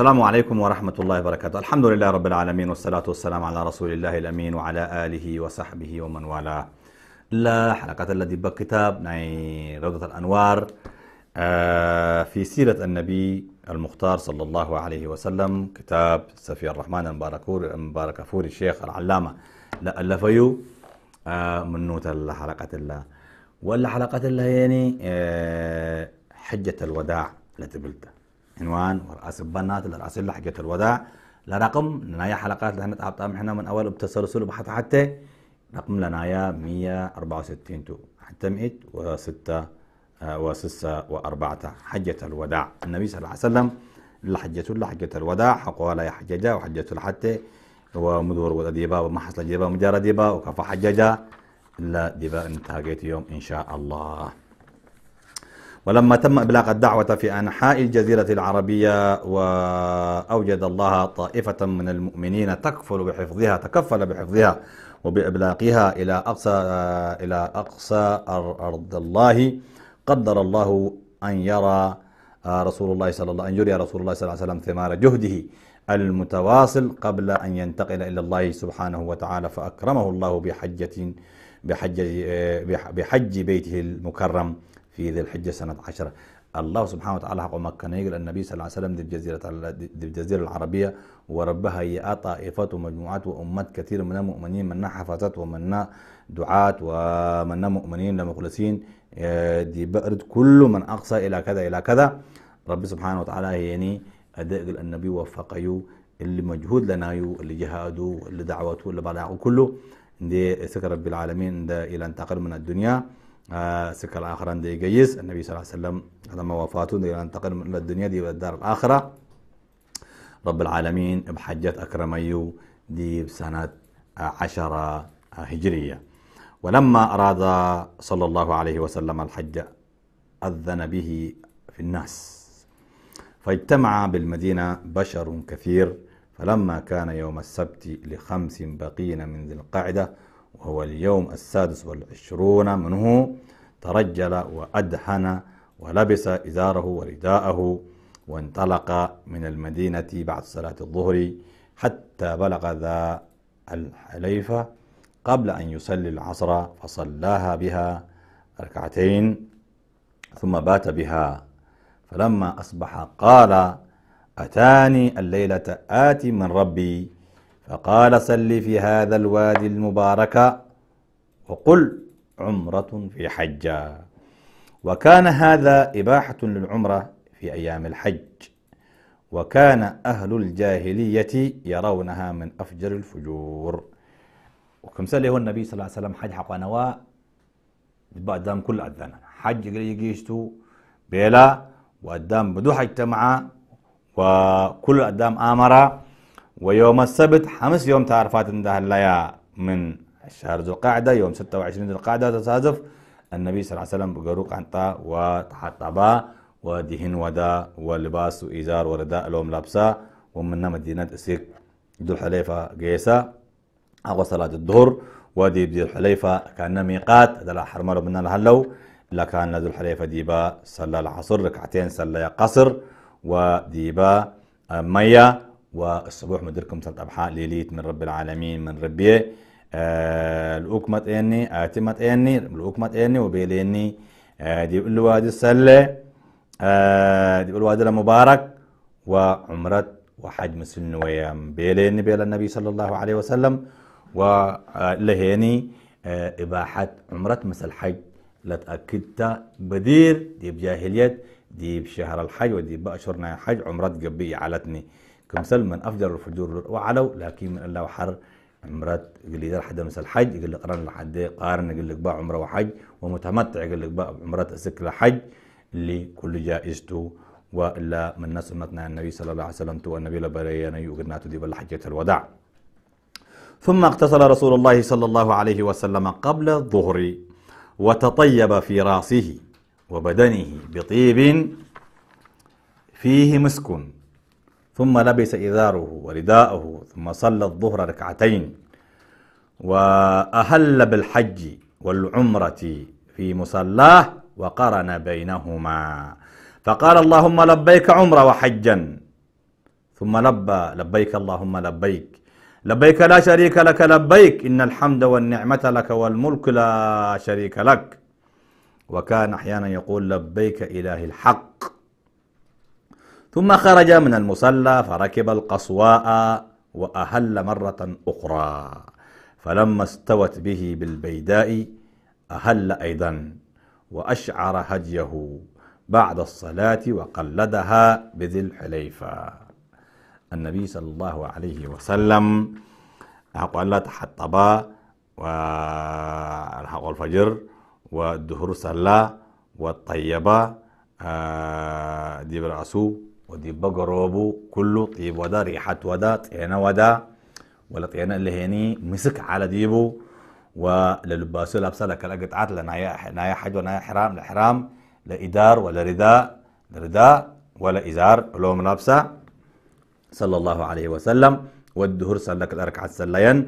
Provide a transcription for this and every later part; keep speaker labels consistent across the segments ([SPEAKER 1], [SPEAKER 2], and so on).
[SPEAKER 1] السلام عليكم ورحمة الله وبركاته الحمد لله رب العالمين والصلاة والسلام على رسول الله الأمين وعلى آله وصحبه ومن والاه لا حلقة الذي بكتاب روضة الأنوار آه، في سيرة النبي المختار صلى الله عليه وسلم كتاب سفي الرحمن المبارك فوري الشيخ العلامة لألفيو آه، من نوت الحلقة الله ولا حلقة الله يعني آه، حجة الوداع التي لتبلته عنوان ورأس البنات لرأس اللحجة الوداع لرقم لنايا حلقات اللي احنا احنا من اول بتسلسل بحث حتى رقم لنايا 164 تو حتى 106 و آه، وأربعة حجة الوداع النبي صلى الله عليه وسلم لحجة لحجة الوداع حقوها لا يحججا وحجة حتى ومدور وديبا وما حصل ديبا مجرد ديبا وكفى حججا إلا ديبا انتهى يوم إن شاء الله ولما تم إبلاغ الدعوة في أنحاء الجزيرة العربية وأوجد الله طائفة من المؤمنين تكفل بحفظها تكفل بحفظها وبإبلاغها إلى أقصى إلى أقصى أرض الله قدر الله أن يرى رسول الله صلى الله أن يري رسول الله صلى الله عليه وسلم ثمار جهده المتواصل قبل أن ينتقل إلى الله سبحانه وتعالى فأكرمه الله بحجة بحج بحج بيته المكرم في ذي الحجة سنة عشرة الله سبحانه وتعالى حق كان يقول النبي صلى الله عليه وسلم ذي الجزيرة, ذي الجزيرة العربية وربها هي طائفات ومجموعات وأمات كثير من المؤمنين منا حفاظات ومنا دعاة ومنا مؤمنين لمخلصين آه، دي بأرد كل من أقصى إلى كذا إلى كذا رب سبحانه وتعالى يعني أدق النبي وفقه اللي مجهود لنا اللي جهاده اللي دعوته اللي بلاغه كله دي سكر رب العالمين ده إلى أن من الدنيا سكر الآخرة دي جيس النبي صلى الله عليه وسلم لما وفاته دي انتقل من الدنيا دي والدار الآخرة رب العالمين بحجة أكرميو دي بسنة عشرة هجرية ولما أراد صلى الله عليه وسلم الحج أذن به في الناس فاجتمع بالمدينة بشر كثير فلما كان يوم السبت لخمس بقين من ذي القعده وهو اليوم السادس والعشرون منه ترجل وأدهن ولبس إزاره ورداءه وانطلق من المدينة بعد صلاة الظهر حتى بلغ ذا الحليفة قبل أن يصلي العصر فصلاها بها ركعتين ثم بات بها فلما أصبح قال أتاني الليلة آتي من ربي فقال صل في هذا الوادي المبارك وقل عمرة في حجة وكان هذا إباحة للعمرة في أيام الحج وكان أهل الجاهلية يرونها من أفجر الفجور وكم سنة هو النبي صلى الله عليه وسلم حج حق نوا قدام كل أذانا حج يجيشتو بلا وقدام بدو حج تمعا وكل قدام آمرا ويوم السبت حمس يوم تعرفات انده الليا من شهر ذو القعدة يوم 26 ذو القعدة تتسادف النبي صلى الله عليه وسلم بقروق عنطا وتحطبا ودهن ودا ولباس وإزار ورداء لهم لابسا ومننا مدينة اسيك ذو الحليفة قيسا أقوى صلاة الظهر ودي ذو الحليفة كان ميقات دلا حرمالو منا لهلو لكان ذو الحليفة ديبا صلى العصر ركعتين صلى قصر وديبا ميا والصبح مديركم صلت أبحاء ليليت من رب العالمين من ربي آه الأكمة إني آتمة إني الأكمت إني وبيليني آه دي الوادي السلة آه دي الوادي المبارك وعمرة وحج مسلم ويام بيليني بيل النبي صلى الله عليه وسلم ولهيني آه إباحة عمرة مثل حج لتأكدت بدير دي بجاهلية دي بشهر الحج ودي بأشهرنا الحج عمرة قبي علتني سلم من أفجر الفجور وعلو لكن من الله حر عمرات قال لي حدا مثل حج يقول لك قرن لحد قارن يقول لك باع عمره وحج ومتمتع يقول لك باع عمرات لحج اللي كل جائزته وإلا من ناس أمتنا النبي صلى الله عليه وسلم تو النبي لبريانا يقرنات دي بالحجة الوداع ثم اغتسل رسول الله صلى الله عليه وسلم قبل الظهر وتطيب في راسه وبدنه بطيب فيه مسك ثم لبس إذاره ورداءه ثم صلى الظهر ركعتين وأهل بالحج والعمرة في مصلاه وقرن بينهما فقال اللهم لبيك عمرة وحجا ثم لبى لبيك اللهم لبيك لبيك لا شريك لك لبيك إن الحمد والنعمة لك والملك لا شريك لك وكان أحيانا يقول لبيك إله الحق ثم خرج من المصلى فركب القصواء وأهل مرة أخرى فلما استوت به بالبيداء أهل أيضا وأشعر هديه بعد الصلاة وقلدها بذي الحليفة النبي صلى الله عليه وسلم قال لا تحطبا والحق الفجر والدهر صلى والطيبة آه، دي بالعسو ودي بقربو كله طيب ودا ريحة ودا طينة ودا ولا طينة اللي هني مسك على ديبو وللباسو لابسة لك القطعات لنايا نايا حج ونايا حرام لحرام لإدار ولا رداء رداء ولا إزار لهم لابسة صلى الله عليه وسلم والدهر لك الأركعة سلين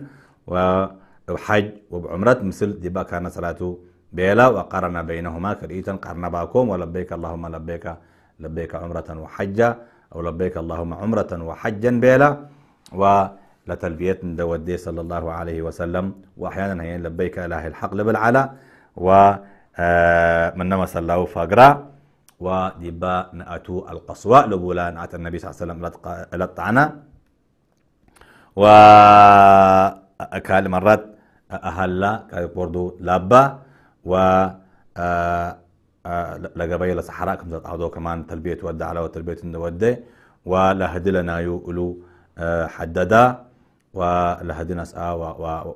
[SPEAKER 1] وحج وبعمرة مثل ديبا كان صلاته بيلا وقارن بينهما كريتا قرن باكم ولبيك اللهم لبيك لبيك عمرة وحجة أو لبيك اللهم عمرة وحجا بيلا ولتلبيت دودي صلى الله عليه وسلم وأحيانا هي لبيك إله الحق لبالعلا و من نما صلى الله فقرا ودبا نأتو القصواء لبولا نعت النبي صلى الله عليه وسلم لطعنا و أكال مرات أهلا كاي بوردو لبا و آه، لەگەبەی لە سەحراکم زات ئادۆکەمان كمان تلبية تربێت على وتلبية لە هەدی لە ناوی ئولو حددا ولهدي ناس آه،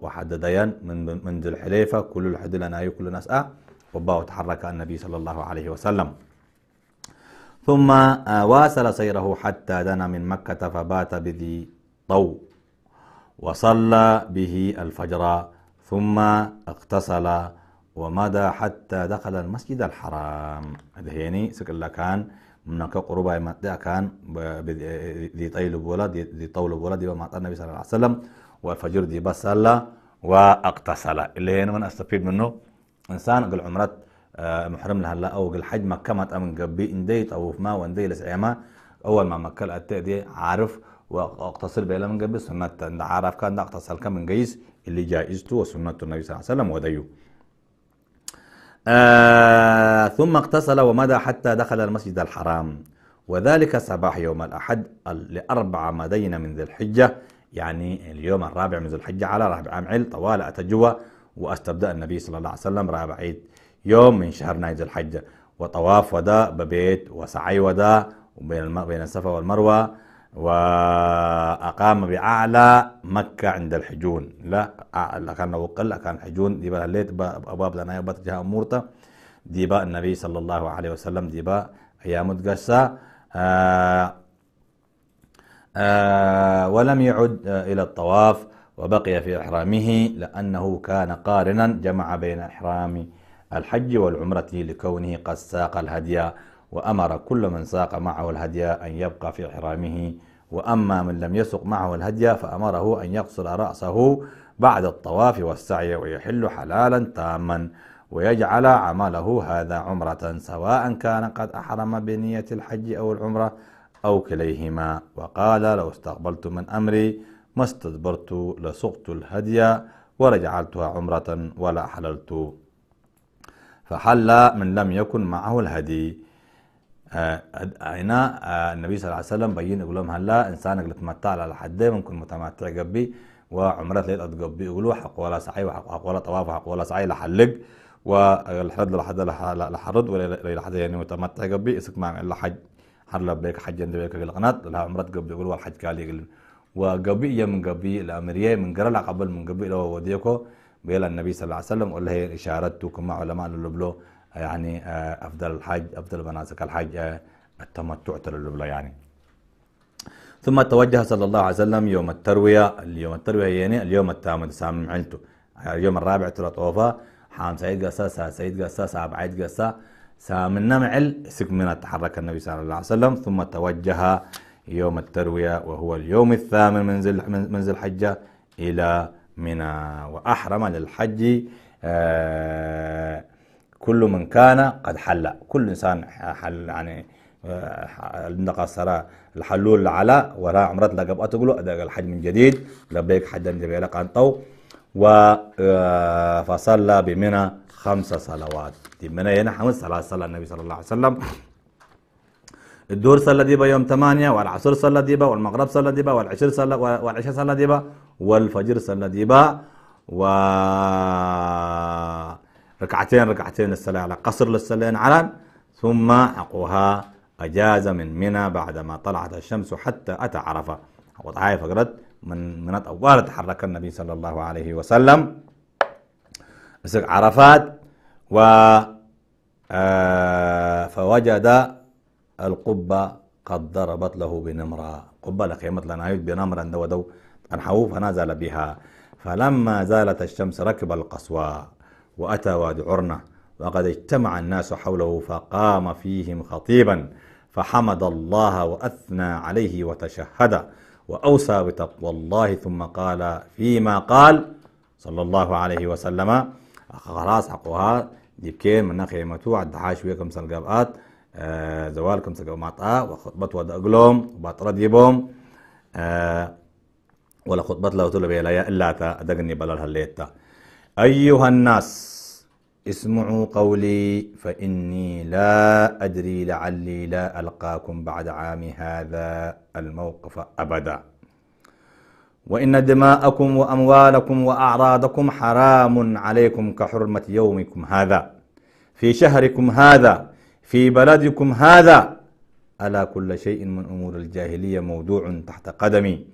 [SPEAKER 1] وحددين من من ذي الحليفة كل الحد لنا كل ناس آه، وباو تحرك النبي صلى الله عليه وسلم ثم آه، واصل سيره حتى دنا من مكة فبات بذي طو وصلى به الفجر ثم اغتسل ومدى حتى دخل المسجد الحرام هذا يعني سكلا كان من قربة مدة كان دي طيل بولد دي طول بولد وما ما النبي صلى الله عليه وسلم والفجر دي بس صلى واقتصل اللي هنا من استفيد منه انسان قل عمرت آه، محرم لها لا او قل حج مكة ما تأمن قبي انديت طوف ما واندي لسعيما اول ما مكة الاتي دي عارف واقتصر بلا من قبي سنة عارف كان اقتصل كم من قيس اللي جائزته وسنة النبي صلى الله عليه وسلم وديو آه، ثم اغتسل ومدى حتى دخل المسجد الحرام وذلك صباح يوم الأحد لأربع مدين من ذي الحجة يعني اليوم الرابع من ذي الحجة على رابع عام عل طوال أتجوى واستبدأ النبي صلى الله عليه وسلم رابع عيد يوم من شهر نايد الحجة وطواف ودا ببيت وسعي ودا بين بين الصفا والمروة و أقام بأعلى مكة عند الحجون لا أعلى كان وقل كان حجون دي بقى ليت أباب لنا يبات جها أمورتا دي بقى النبي صلى الله عليه وسلم دي بقى أيام تقسى آه آه ولم يعد آه إلى الطواف وبقي في إحرامه لأنه كان قارنا جمع بين إحرام الحج والعمرة لكونه قد ساق الهدي وأمر كل من ساق معه الهدي أن يبقى في إحرامه وأما من لم يسق معه الهدي فأمره أن يقصر رأسه بعد الطواف والسعي ويحل حلالا تاما ويجعل عمله هذا عمرة سواء كان قد أحرم بنية الحج أو العمرة أو كليهما وقال لو استقبلت من أمري ما استدبرت لسقت الهدي ورجعلتها عمرة ولا حللت فحل من لم يكن معه الهدي أنا النبي صلى الله عليه وسلم بين يقول لهم هلا انسان قلت متع على حد ممكن متمتع قبي وعمرات ليلة قبي يقولوا حق ولا سعي وحق ولا طواف وحق ولا سعي لحلق والحرد لحد لحرد ولا لحد يعني متمتع قبي اسك مع الحج حر بيك حج عند بيك القنات لها عمرات قبي يقولوا الحج قال وقبي من قبي الأمرية من قرلا قبل من قبي لو وديكو بيلا النبي صلى الله عليه وسلم ولا هي إشارتكم مع علماء اللبلو يعني آه، افضل الحج افضل مناسك الحج آه، التمتع تللبلا يعني ثم توجه صلى الله عليه وسلم يوم التروية اليوم التروية يعني اليوم الثامن سام عيلته اليوم الرابع ترى طوفة حام سيد قصة سيد قصة ساب عيد قصة سامن نمعل سك من تحرك النبي صلى الله عليه وسلم ثم توجه يوم التروية وهو اليوم الثامن من منزل الحجة إلى منى وأحرم للحج آه كل من كان قد حل كل إنسان حل يعني آه، عندك سرا الحلول على وراء عمرات لقب تقولوا أدق الحج من جديد لبيك حدا طو و آه، فصلى بمنى خمس صلوات دي منى هنا خمس صلاة صلى النبي صلى الله عليه وسلم الدور صلى ديبا يوم ثمانية والعصر صلى ديبا والمغرب صلى ديبا والعشر صلى والعشاء صلى ديبا والفجر صلى ديبا و ركعتين ركعتين الصلاة على قصر للصلاة على ثم عقوها أجاز من منى بعدما طلعت الشمس حتى أتى عرفة وضعها فقرت من من أول تحرك النبي صلى الله عليه وسلم عرفات و آه، فوجد القبة قد ضربت له بنمرة قبة لقيمت لنا يد بنمرة دو دو أنحوه فنزل بها فلما زالت الشمس ركب القصوى وأتى وادي عرنة وقد اجتمع الناس حوله فقام فيهم خطيبا فحمد الله وأثنى عليه وتشهد وأوصى بتقوى الله ثم قال فيما قال صلى الله عليه وسلم خلاص حقها ديبكين من ناخي متوع حاش ويكم سلقبات آه، زوالكم سلقب معطاء آه، وخطبت ودقلهم أقلوم وبطرد يبوم آه، ولا خطبت لو تلبي لا إلا تا أدقني بلال هليتا أيها الناس اسمعوا قولي فإني لا أدري لعلي لا ألقاكم بعد عام هذا الموقف أبدا وإن دماءكم وأموالكم وأعراضكم حرام عليكم كحرمة يومكم هذا في شهركم هذا في بلدكم هذا ألا كل شيء من أمور الجاهلية موضوع تحت قدمي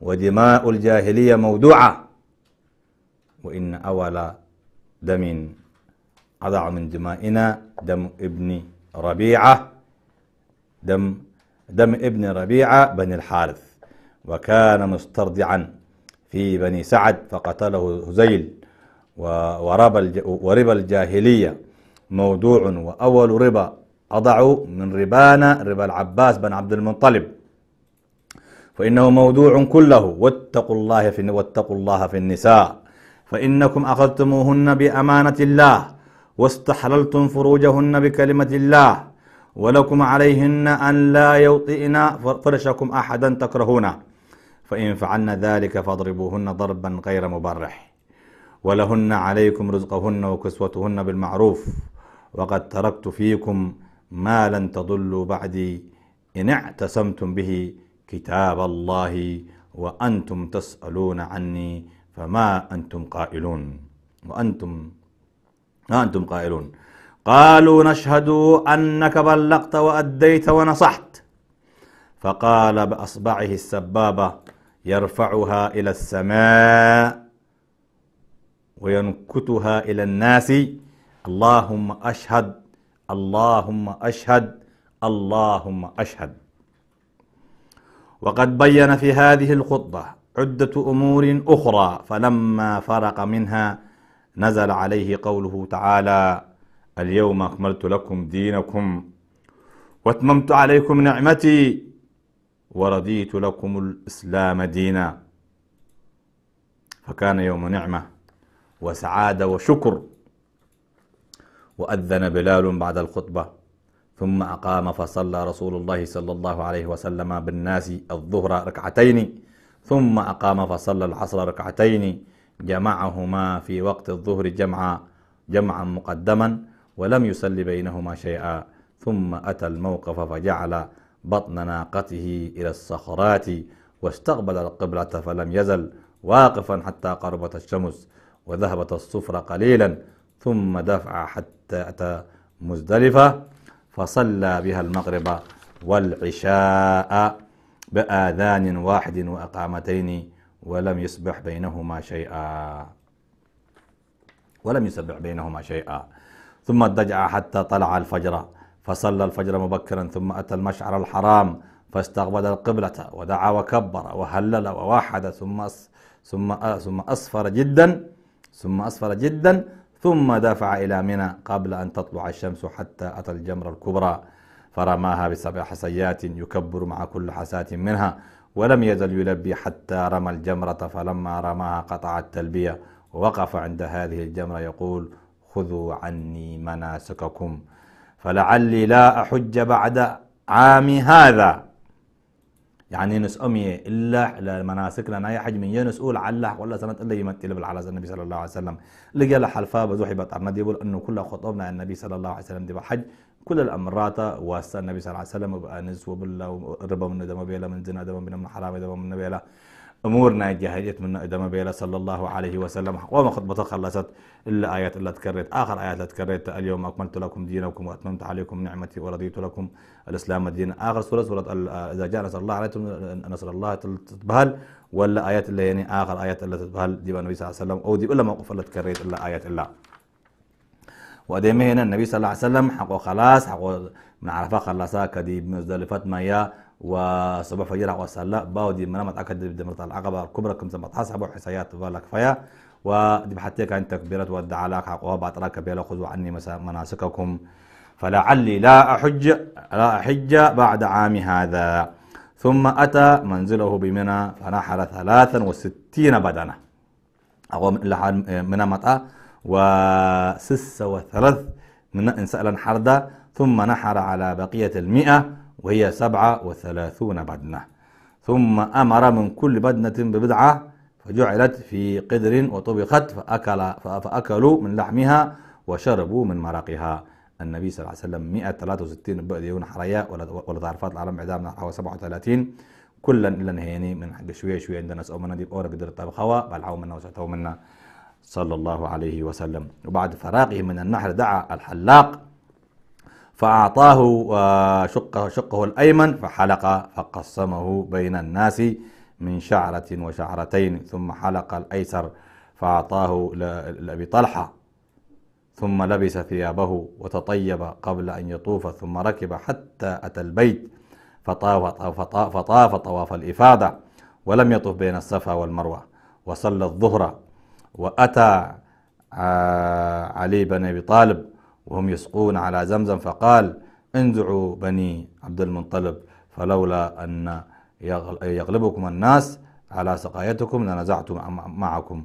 [SPEAKER 1] ودماء الجاهلية موضوعة وإن أول دم أضع من دمائنا دم ابن ربيعة دم دم ابن ربيعة بن الحارث وكان مسترضعا في بني سعد فقتله هزيل وربا الجاهلية موضوع وأول ربا أضع من ربانا ربا العباس بن عبد المطلب فإنه موضوع كله واتقوا الله في واتقوا الله في النساء فإنكم أخذتموهن بأمانة الله واستحللتم فروجهن بكلمة الله ولكم عليهن أن لا يوطئن فرشكم أحدا تكرهونه فإن فعلن ذلك فاضربوهن ضربا غير مبرح ولهن عليكم رزقهن وكسوتهن بالمعروف وقد تركت فيكم ما لن تضلوا بعدي إن اعتصمتم به كتاب الله وأنتم تسألون عني فما أنتم قائلون وأنتم ما أنتم قائلون قالوا نشهد أنك بلغت وأديت ونصحت فقال بأصبعه السبابة يرفعها إلى السماء وينكتها إلى الناس اللهم أشهد اللهم أشهد اللهم أشهد وقد بين في هذه الخطبة عدة أمور أخرى فلما فرق منها نزل عليه قوله تعالى اليوم أكملت لكم دينكم واتممت عليكم نعمتي ورديت لكم الإسلام دينا فكان يوم نعمة وسعادة وشكر وأذن بلال بعد الخطبة ثم أقام فصلى رسول الله صلى الله عليه وسلم بالناس الظهر ركعتين ثم أقام فصلى العصر ركعتين جمعهما في وقت الظهر جمعا جمعا مقدما ولم يسل بينهما شيئا ثم أتى الموقف فجعل بطن ناقته إلى الصخرات واستقبل القبلة فلم يزل واقفا حتى قربت الشمس وذهبت الصفر قليلا ثم دفع حتى أتى مزدلفة فصلى بها المغرب والعشاء بآذان واحد وأقامتين ولم يسبح بينهما شيئا ولم يسبح بينهما شيئا ثم اضطجع حتى طلع الفجر فصلى الفجر مبكرا ثم أتى المشعر الحرام فاستقبل القبلة ودعا وكبر وهلل ووحد ثم ثم ثم أصفر جدا ثم أصفر جدا ثم دفع إلى منى قبل أن تطلع الشمس حتى أتى الجمرة الكبرى فرماها بسبع حسيات يكبر مع كل حساة منها ولم يزل يلبي حتى رمى الجمرة فلما رماها قطع التلبية ووقف عند هذه الجمرة يقول خذوا عني مناسككم فلعلي لا أحج بعد عامي هذا يعني نسأمي إلا المناسك لنا يا حج من ينس أول علح ولا سنة إلا يمثل على النبي صلى الله عليه وسلم لقى لحلفاء بزوحي بطرنا ديبول أنه كل خطبنا النبي صلى الله عليه وسلم دي بحج كل الأمرات واسطة النبي صلى الله عليه وسلم بأنس وبلا ربا من دم بيلا من زنا دم من حرام دم من بيلا أمورنا جاهدية من دم بيلا صلى الله عليه وسلم وما خطبة خلصت إلا آيات اللي تكررت آخر آيات اللي تكررت اليوم أكملت لكم دينكم وأتممت عليكم نعمتي ورضيت لكم الإسلام الدين آخر سورة سورة إذا جاء نصر الله عليكم نصر الله تتبهل ولا آيات اللي يعني آخر آيات اللي تتبهل دي النبي صلى الله عليه وسلم أو دي إلا موقف اللي تكررت إلا آيات الله ودي هنا النبي صلى الله عليه وسلم حقه خلاص حقه من عرفه خلاصا كدي مزدلفات مايا وصباح فجر حقه صلى باو دي من اتاكد دي مرت العقبه الكبرى كم سمت حسب حسيات بالك فيا ودي بحتيك عن تكبيرات ودع لك بعد راك بيلا خذوا عني مناسككم فلعلي لا أحج لا أحج بعد عام هذا ثم أتى منزله بمنى فنحر ثلاثا وستين بدنة أو من متى وسس وثلث من سألا حردا ثم نحر على بقية المئة وهي سبعة وثلاثون بدنة ثم أمر من كل بدنة ببدعة فجعلت في قدر وطبخت فأكل فأكلوا من لحمها وشربوا من مرقها النبي صلى الله عليه وسلم 163 بعد يون حريا ولا ولا تعرفات العالم عدامنا حوالي 37 كلا إلا نهيني من حق شوية شوية عندنا سأو منا ديب أورا بدر الطبخة بلعوا منا وسعتوا منا صلى الله عليه وسلم وبعد فراغه من النحر دعا الحلاق فأعطاه آه، شقه, شقه الأيمن فحلق فقسمه بين الناس من شعرة وشعرتين ثم حلق الأيسر فأعطاه لأبي طلحة ثم لبس ثيابه وتطيب قبل أن يطوف ثم ركب حتى أتى البيت فطاف, فطاف, فطاف طواف الإفاضة ولم يطف بين الصفا والمروة وصلى الظهر وأتى آه، علي بن أبي طالب وهم يسقون على زمزم فقال انزعوا بني عبد المطلب فلولا أن يغلبكم الناس على سقايتكم لنزعت معكم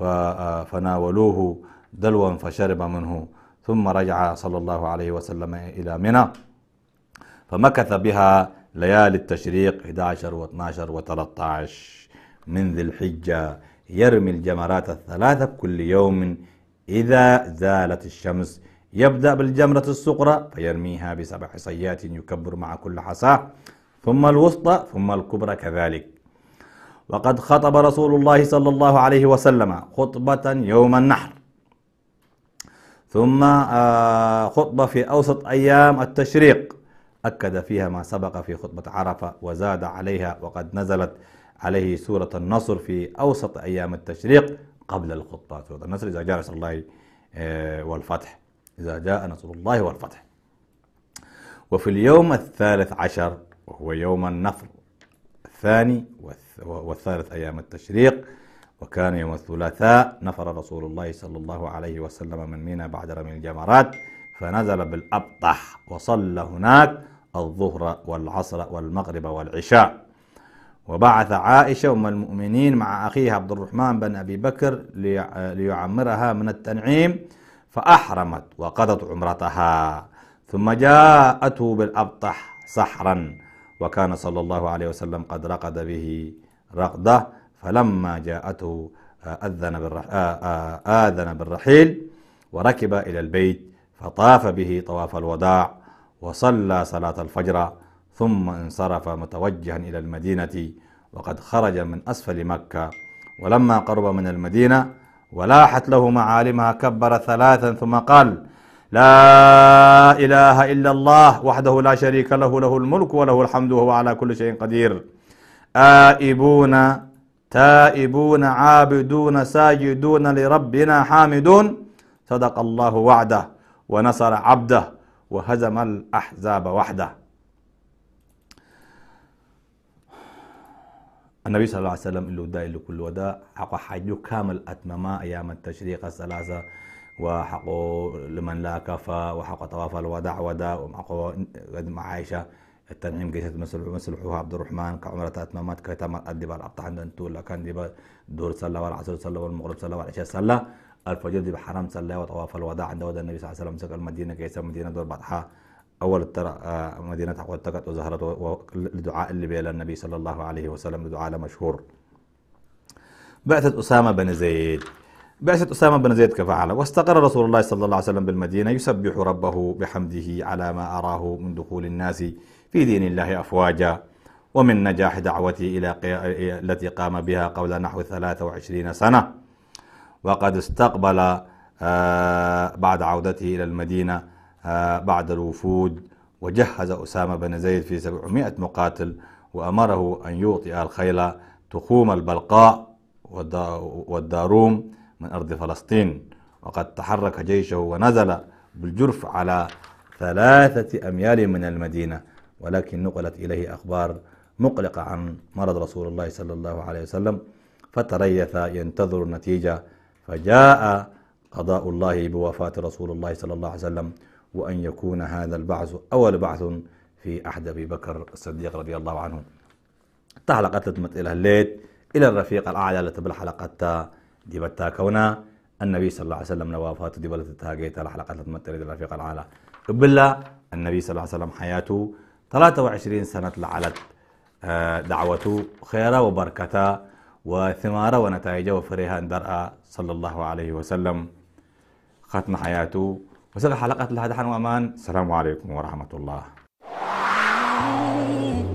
[SPEAKER 1] آه، فناولوه دلوا فشرب منه ثم رجع صلى الله عليه وسلم إلى منى فمكث بها ليالي التشريق 11 و12 و13 من ذي الحجة يرمي الجمرات الثلاثة كل يوم إذا زالت الشمس يبدأ بالجمرة الصغرى فيرميها بسبع حصيات يكبر مع كل حصاة ثم الوسطى ثم الكبرى كذلك وقد خطب رسول الله صلى الله عليه وسلم خطبة يوم النحر ثم آه، خطبة في أوسط أيام التشريق أكد فيها ما سبق في خطبة عرفة وزاد عليها وقد نزلت عليه سورة النصر في أوسط أيام التشريق قبل الخطة سورة النصر إذا جاء نصر الله آه، والفتح إذا جاء نصر الله والفتح وفي اليوم الثالث عشر وهو يوم النفر الثاني والثالث أيام التشريق وكان يوم الثلاثاء نفر رسول الله صلى الله عليه وسلم من مينا بعد رمي الجمرات فنزل بالأبطح وصلى هناك الظهر والعصر والمغرب والعشاء وبعث عائشة أم المؤمنين مع أخيها عبد الرحمن بن أبي بكر ليعمرها من التنعيم فأحرمت وقضت عمرتها ثم جاءته بالأبطح سحرا وكان صلى الله عليه وسلم قد رقد به رقدة فلما جاءته آه، أذن, بالرح... آه، آه، آذن بالرحيل وركب إلى البيت فطاف به طواف الوداع وصلى صلاة الفجر ثم انصرف متوجها إلى المدينة وقد خرج من أسفل مكة ولما قرب من المدينة ولاحت له معالمها كبر ثلاثا ثم قال لا إله إلا الله وحده لا شريك له له الملك وله الحمد وهو على كل شيء قدير آئبون تائبون عابدون ساجدون لربنا حامدون صدق الله وعده ونصر عبده وهزم الأحزاب وحده النبي صلى الله عليه وسلم اللي له اللي كل ودا حق حجو كامل أتمام أيام التشريق الثلاثة وحق لمن لا كفى وحق طواف الوداع ودا وحقو مع عائشة التنعيم جيشة مسلحوها عبد الرحمن كعمرة أتمامات كتم أدب الأبطح عند أنتول كان ديبا دور صلى والعصر صلى والمغرب صلى والعشاء صلى الفجر ديبا حرام صلى وطواف الوداع عند ودا النبي صلى الله عليه وسلم سكر المدينة قيسة مدينة دور بطحة أول الترى آه، مدينة واتقت وزهرت لدعاء اللي بيلا النبي صلى الله عليه وسلم لدعاء مشهور بعثة أسامة بن زيد بعثة أسامة بن زيد كفعل واستقر رسول الله صلى الله عليه وسلم بالمدينة يسبح ربه بحمده على ما أراه من دخول الناس في دين الله أفواجا ومن نجاح دعوته إلى قي... التي قام بها قبل نحو 23 سنة وقد استقبل آه بعد عودته إلى المدينة بعد الوفود وجهز أسامة بن زيد في 700 مقاتل وأمره أن يعطي الخيل تخوم البلقاء والداروم من أرض فلسطين وقد تحرك جيشه ونزل بالجرف على ثلاثة أميال من المدينة ولكن نقلت إليه أخبار مقلقة عن مرض رسول الله صلى الله عليه وسلم فتريث ينتظر النتيجة فجاء قضاء الله بوفاة رسول الله صلى الله عليه وسلم وأن يكون هذا البعث أول بعث في عهد أبي بكر الصديق رضي الله عنه تحلق حلقة إلى الليت إلى الرفيق الأعلى لتبل حلقة ديبتا كونا النبي صلى الله عليه وسلم نوافاته ديبلت تاقيت الحلقة تمت إلى الرفيق الأعلى قبل النبي صلى الله عليه وسلم حياته 23 سنة لعلت آه، دعوته خيرة وبركة وثمارة ونتائجه وفريها درأ صلى الله عليه وسلم ختم حياته وصل حلقة لهذا حنو السلام عليكم ورحمة الله